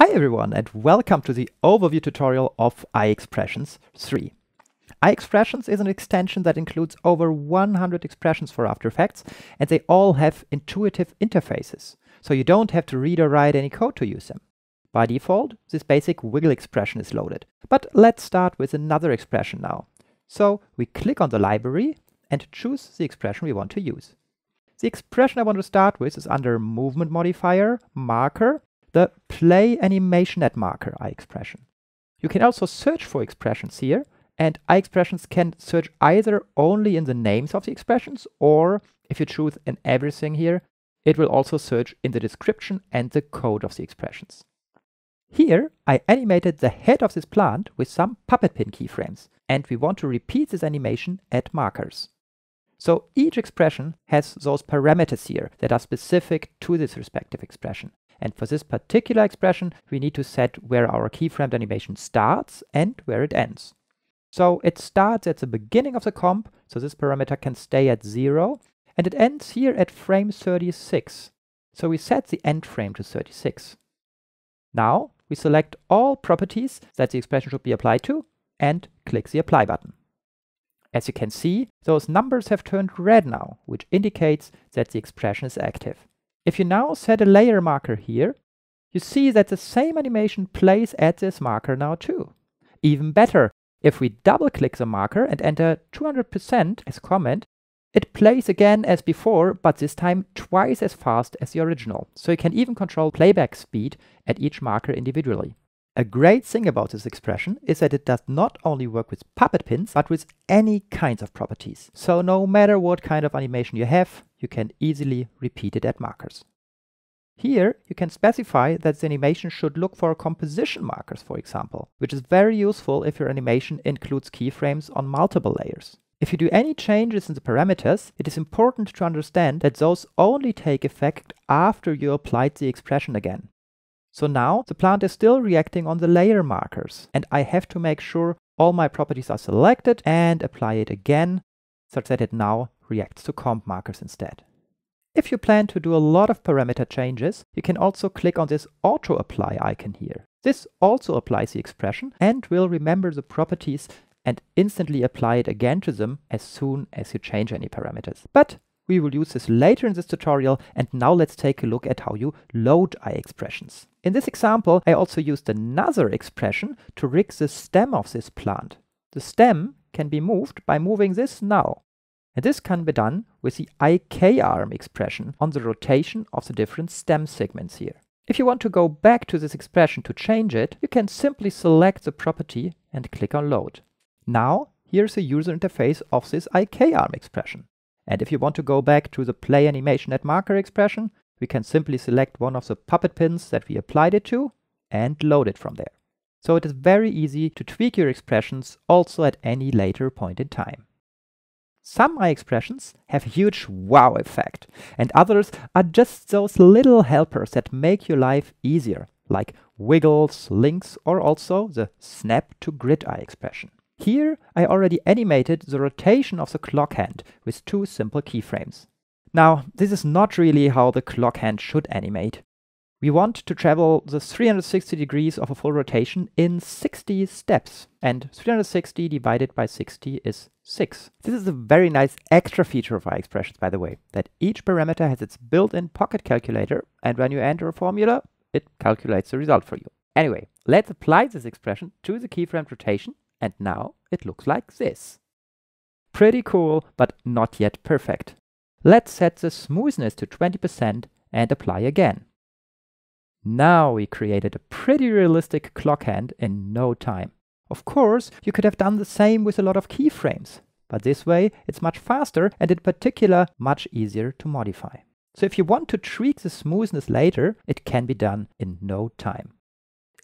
Hi everyone and welcome to the overview tutorial of iExpressions 3. iExpressions is an extension that includes over 100 expressions for After Effects and they all have intuitive interfaces, so you don't have to read or write any code to use them. By default, this basic wiggle expression is loaded, but let's start with another expression now. So we click on the library and choose the expression we want to use. The expression I want to start with is under Movement Modifier, Marker, the play animation at marker I expression. You can also search for expressions here and I expressions can search either only in the names of the expressions or if you choose in everything here, it will also search in the description and the code of the expressions. Here, I animated the head of this plant with some puppet pin keyframes, and we want to repeat this animation at markers. So each expression has those parameters here that are specific to this respective expression. And for this particular expression, we need to set where our keyframed animation starts and where it ends. So it starts at the beginning of the comp, so this parameter can stay at zero, and it ends here at frame 36. So we set the end frame to 36. Now we select all properties that the expression should be applied to and click the apply button. As you can see, those numbers have turned red now, which indicates that the expression is active. If you now set a layer marker here, you see that the same animation plays at this marker now too. Even better, if we double click the marker and enter 200% as comment, it plays again as before, but this time twice as fast as the original. So you can even control playback speed at each marker individually. A great thing about this expression is that it does not only work with puppet pins, but with any kinds of properties. So no matter what kind of animation you have, you can easily repeat it at markers. Here, you can specify that the animation should look for composition markers, for example, which is very useful if your animation includes keyframes on multiple layers. If you do any changes in the parameters, it is important to understand that those only take effect after you applied the expression again. So now the plant is still reacting on the layer markers and I have to make sure all my properties are selected and apply it again such that it now reacts to comp markers instead. If you plan to do a lot of parameter changes, you can also click on this auto apply icon here. This also applies the expression and will remember the properties and instantly apply it again to them as soon as you change any parameters. But we will use this later in this tutorial and now let's take a look at how you load iExpressions. In this example, I also used another expression to rig the stem of this plant. The stem can be moved by moving this now. And this can be done with the IK arm expression on the rotation of the different stem segments here. If you want to go back to this expression to change it, you can simply select the property and click on load. Now, here's the user interface of this IK arm expression. And if you want to go back to the play animation at marker expression, we can simply select one of the puppet pins that we applied it to and load it from there. So it is very easy to tweak your expressions also at any later point in time. Some eye expressions have a huge wow effect, and others are just those little helpers that make your life easier, like wiggles, links, or also the snap to grid eye expression. Here I already animated the rotation of the clock hand with two simple keyframes. Now, this is not really how the clock hand should animate. We want to travel the 360 degrees of a full rotation in 60 steps, and 360 divided by 60 is 6. This is a very nice extra feature of our expressions, by the way, that each parameter has its built-in pocket calculator, and when you enter a formula, it calculates the result for you. Anyway, let's apply this expression to the keyframe rotation, and now it looks like this. Pretty cool, but not yet perfect. Let's set the smoothness to 20% and apply again. Now we created a pretty realistic clock hand in no time. Of course, you could have done the same with a lot of keyframes, but this way it's much faster and in particular much easier to modify. So if you want to tweak the smoothness later, it can be done in no time.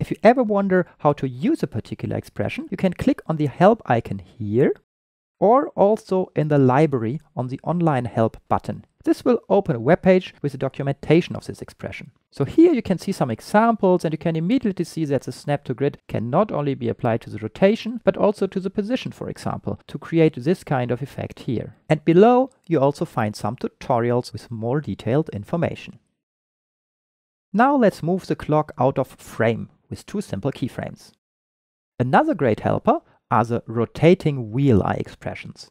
If you ever wonder how to use a particular expression, you can click on the help icon here or also in the library on the online help button. This will open a web page with the documentation of this expression. So here you can see some examples and you can immediately see that the snap to grid can not only be applied to the rotation, but also to the position, for example, to create this kind of effect here. And below you also find some tutorials with more detailed information. Now let's move the clock out of frame with two simple keyframes. Another great helper are the rotating wheel eye expressions.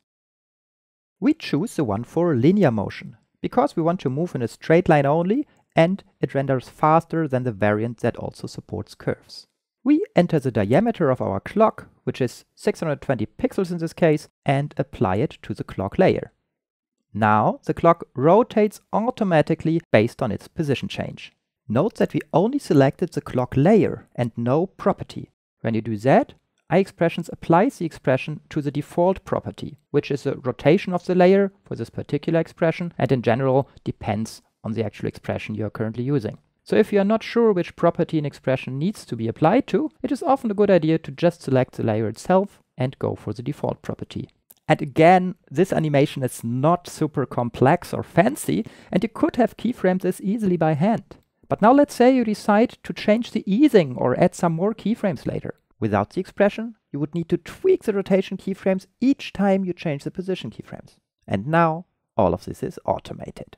We choose the one for linear motion, because we want to move in a straight line only and it renders faster than the variant that also supports curves. We enter the diameter of our clock, which is 620 pixels in this case, and apply it to the clock layer. Now the clock rotates automatically based on its position change. Note that we only selected the clock layer and no property. When you do that, iExpressions applies the expression to the default property, which is the rotation of the layer for this particular expression and in general depends on the actual expression you are currently using. So if you are not sure which property an expression needs to be applied to, it is often a good idea to just select the layer itself and go for the default property. And again, this animation is not super complex or fancy, and you could have keyframed this easily by hand. But now let's say you decide to change the easing or add some more keyframes later. Without the expression, you would need to tweak the rotation keyframes each time you change the position keyframes. And now all of this is automated.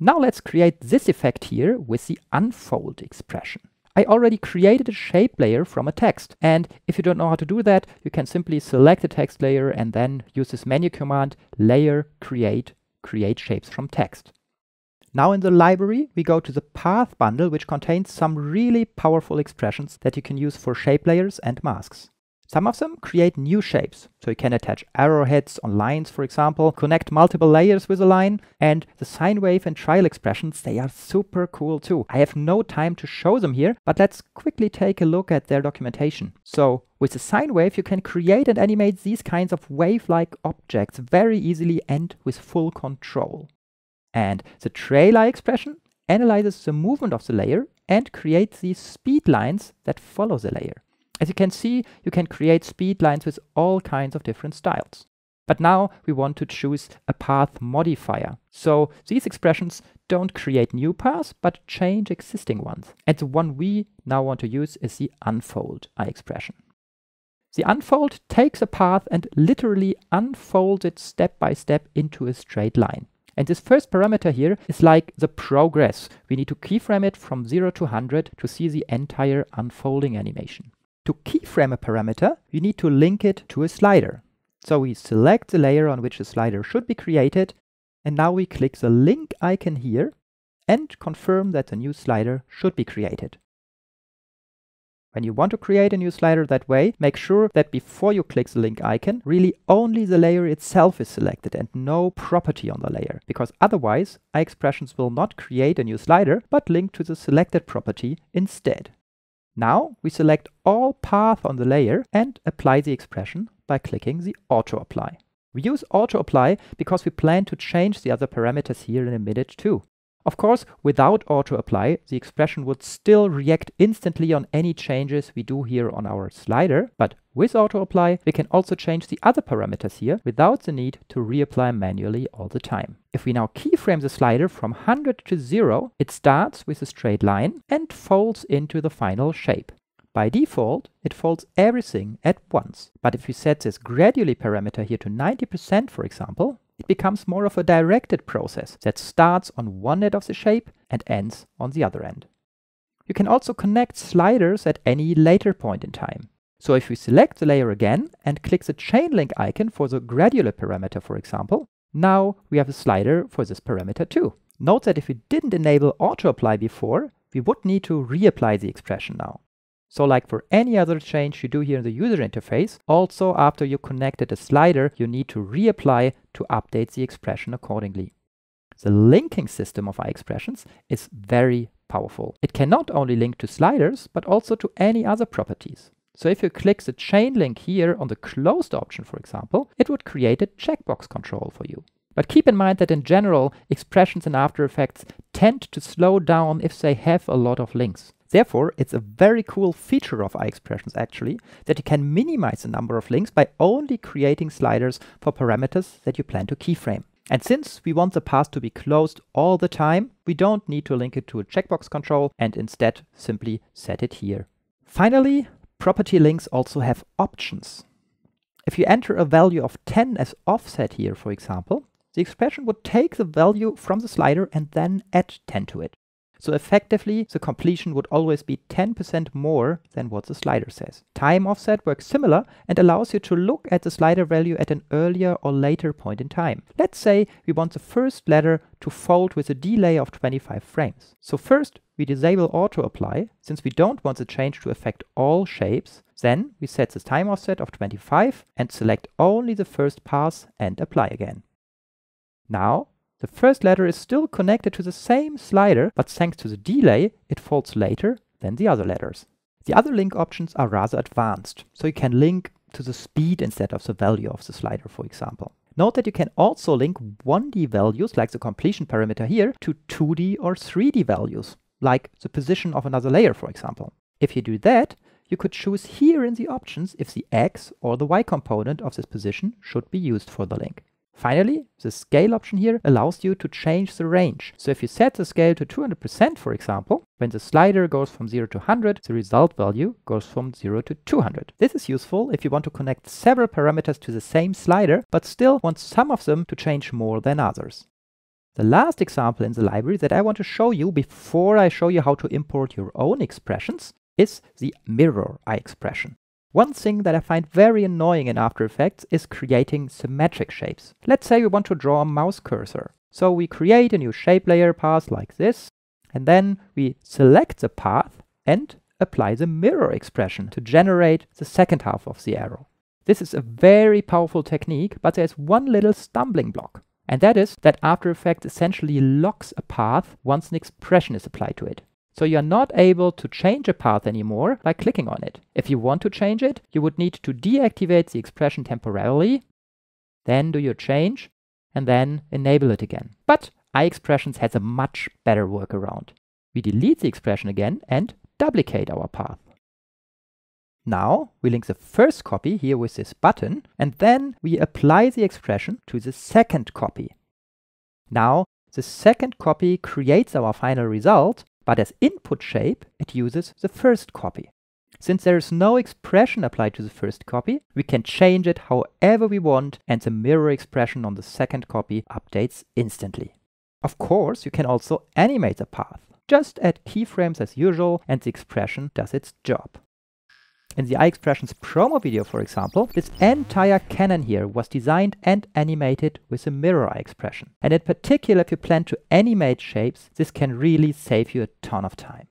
Now let's create this effect here with the unfold expression. I already created a shape layer from a text. And if you don't know how to do that, you can simply select the text layer and then use this menu command, layer, create, create shapes from text. Now in the library, we go to the path bundle, which contains some really powerful expressions that you can use for shape layers and masks. Some of them create new shapes, so you can attach arrowheads on lines, for example, connect multiple layers with a line, and the sine wave and trial expressions, they are super cool too. I have no time to show them here, but let's quickly take a look at their documentation. So, with the sine wave, you can create and animate these kinds of wave-like objects very easily and with full control. And the trail eye expression analyzes the movement of the layer and creates these speed lines that follow the layer. As you can see, you can create speed lines with all kinds of different styles. But now we want to choose a path modifier. So these expressions don't create new paths, but change existing ones. And the one we now want to use is the unfold I expression. The unfold takes a path and literally unfolds it step by step into a straight line. And this first parameter here is like the progress. We need to keyframe it from 0 to 100 to see the entire unfolding animation. To keyframe a parameter, you need to link it to a slider. So we select the layer on which the slider should be created, and now we click the link icon here and confirm that the new slider should be created. When you want to create a new slider that way, make sure that before you click the link icon, really only the layer itself is selected and no property on the layer, because otherwise iExpressions will not create a new slider, but link to the selected property instead. Now we select all path on the layer and apply the expression by clicking the Auto Apply. We use Auto Apply because we plan to change the other parameters here in a minute too. Of course, without auto-apply, the expression would still react instantly on any changes we do here on our slider, but with auto-apply, we can also change the other parameters here without the need to reapply manually all the time. If we now keyframe the slider from 100 to 0, it starts with a straight line and folds into the final shape. By default, it folds everything at once. But if we set this gradually parameter here to 90%, for example, it becomes more of a directed process that starts on one end of the shape and ends on the other end. You can also connect sliders at any later point in time. So if we select the layer again and click the chain link icon for the gradular parameter, for example, now we have a slider for this parameter too. Note that if we didn't enable auto apply before, we would need to reapply the expression now. So like for any other change you do here in the user interface, also after you connected a slider, you need to reapply to update the expression accordingly. The linking system of iExpressions is very powerful. It can not only link to sliders, but also to any other properties. So if you click the chain link here on the closed option, for example, it would create a checkbox control for you. But keep in mind that in general, expressions in After Effects tend to slow down if they have a lot of links. Therefore, it's a very cool feature of iExpressions actually, that you can minimize the number of links by only creating sliders for parameters that you plan to keyframe. And since we want the path to be closed all the time, we don't need to link it to a checkbox control and instead simply set it here. Finally, property links also have options. If you enter a value of 10 as offset here, for example, the expression would take the value from the slider and then add 10 to it. So effectively, the completion would always be 10% more than what the slider says. Time offset works similar and allows you to look at the slider value at an earlier or later point in time. Let's say we want the first letter to fold with a delay of 25 frames. So first, we disable auto apply since we don't want the change to affect all shapes. Then we set the time offset of 25 and select only the first pass and apply again. Now the first letter is still connected to the same slider, but thanks to the delay, it falls later than the other letters. The other link options are rather advanced, so you can link to the speed instead of the value of the slider, for example. Note that you can also link 1D values, like the completion parameter here, to 2D or 3D values, like the position of another layer, for example. If you do that, you could choose here in the options if the X or the Y component of this position should be used for the link. Finally, the scale option here allows you to change the range. So if you set the scale to 200%, for example, when the slider goes from 0 to 100, the result value goes from 0 to 200. This is useful if you want to connect several parameters to the same slider, but still want some of them to change more than others. The last example in the library that I want to show you before I show you how to import your own expressions is the mirror I expression. One thing that I find very annoying in After Effects is creating symmetric shapes. Let's say we want to draw a mouse cursor. So we create a new shape layer path like this, and then we select the path and apply the mirror expression to generate the second half of the arrow. This is a very powerful technique, but there's one little stumbling block. And that is that After Effects essentially locks a path once an expression is applied to it. So you are not able to change a path anymore by clicking on it. If you want to change it, you would need to deactivate the expression temporarily, then do your change, and then enable it again. But iExpressions has a much better workaround. We delete the expression again and duplicate our path. Now we link the first copy here with this button and then we apply the expression to the second copy. Now the second copy creates our final result but as input shape, it uses the first copy. Since there is no expression applied to the first copy, we can change it however we want and the mirror expression on the second copy updates instantly. Of course, you can also animate the path. Just add keyframes as usual and the expression does its job. In the iExpressions promo video, for example, this entire cannon here was designed and animated with a mirror eye expression. And in particular, if you plan to animate shapes, this can really save you a ton of time.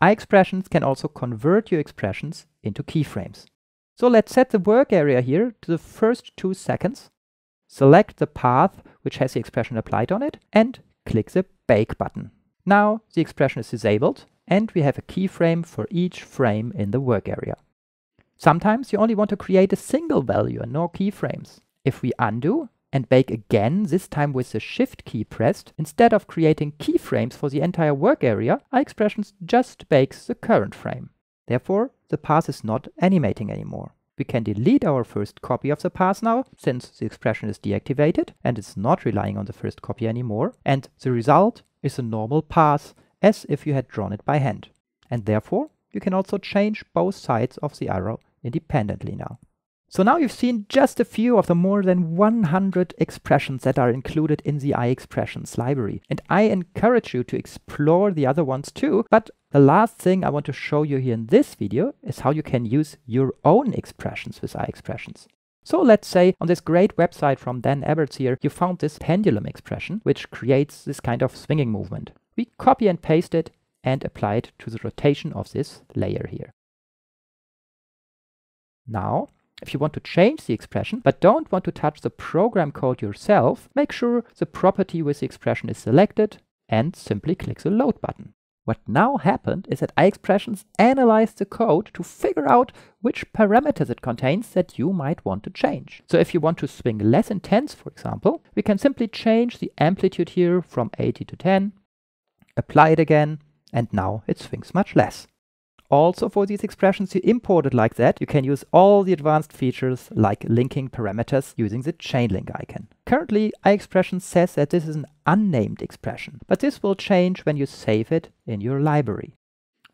Eye expressions can also convert your expressions into keyframes. So let's set the work area here to the first two seconds, select the path which has the expression applied on it, and click the Bake button. Now the expression is disabled, and we have a keyframe for each frame in the work area. Sometimes you only want to create a single value and no keyframes. If we undo and bake again, this time with the shift key pressed, instead of creating keyframes for the entire work area, iExpressions just bakes the current frame. Therefore, the path is not animating anymore. We can delete our first copy of the path now, since the expression is deactivated and it's not relying on the first copy anymore, and the result is a normal path as if you had drawn it by hand. And therefore, you can also change both sides of the arrow independently now. So now you've seen just a few of the more than 100 expressions that are included in the iExpressions library. And I encourage you to explore the other ones too. But the last thing I want to show you here in this video is how you can use your own expressions with iExpressions. So let's say on this great website from Dan Eberts here, you found this pendulum expression, which creates this kind of swinging movement we copy and paste it and apply it to the rotation of this layer here. Now, if you want to change the expression, but don't want to touch the program code yourself, make sure the property with the expression is selected and simply click the load button. What now happened is that iExpressions analyzed the code to figure out which parameters it contains that you might want to change. So if you want to swing less intense, for example, we can simply change the amplitude here from 80 to 10 apply it again, and now it swings much less. Also for these expressions you imported like that, you can use all the advanced features like linking parameters using the chainlink icon. Currently, iExpression says that this is an unnamed expression, but this will change when you save it in your library.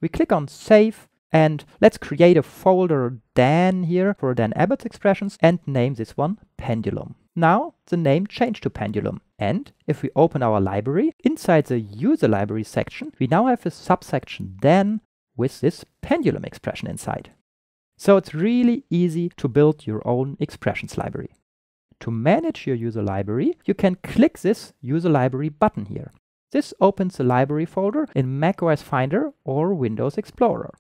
We click on Save and let's create a folder Dan here for Dan Abbott's expressions and name this one Pendulum. Now the name changed to Pendulum. And if we open our library, inside the user library section, we now have a subsection then with this pendulum expression inside. So it's really easy to build your own expressions library. To manage your user library, you can click this user library button here. This opens the library folder in macOS Finder or Windows Explorer.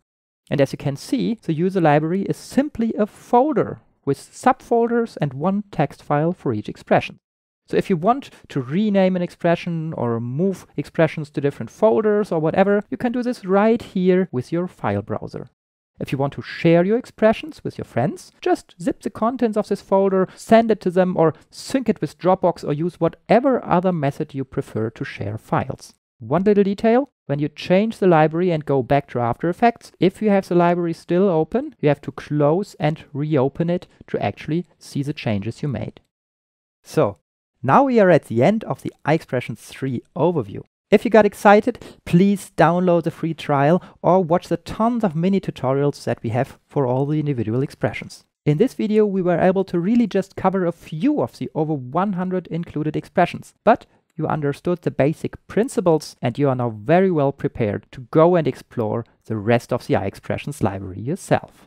And as you can see, the user library is simply a folder with subfolders and one text file for each expression. So if you want to rename an expression or move expressions to different folders or whatever, you can do this right here with your file browser. If you want to share your expressions with your friends, just zip the contents of this folder, send it to them or sync it with Dropbox or use whatever other method you prefer to share files. One little detail, when you change the library and go back to After Effects, if you have the library still open, you have to close and reopen it to actually see the changes you made. So, now we are at the end of the iExpressions 3 overview. If you got excited, please download the free trial or watch the tons of mini tutorials that we have for all the individual expressions. In this video, we were able to really just cover a few of the over 100 included expressions, but you understood the basic principles and you are now very well prepared to go and explore the rest of the I expressions library yourself.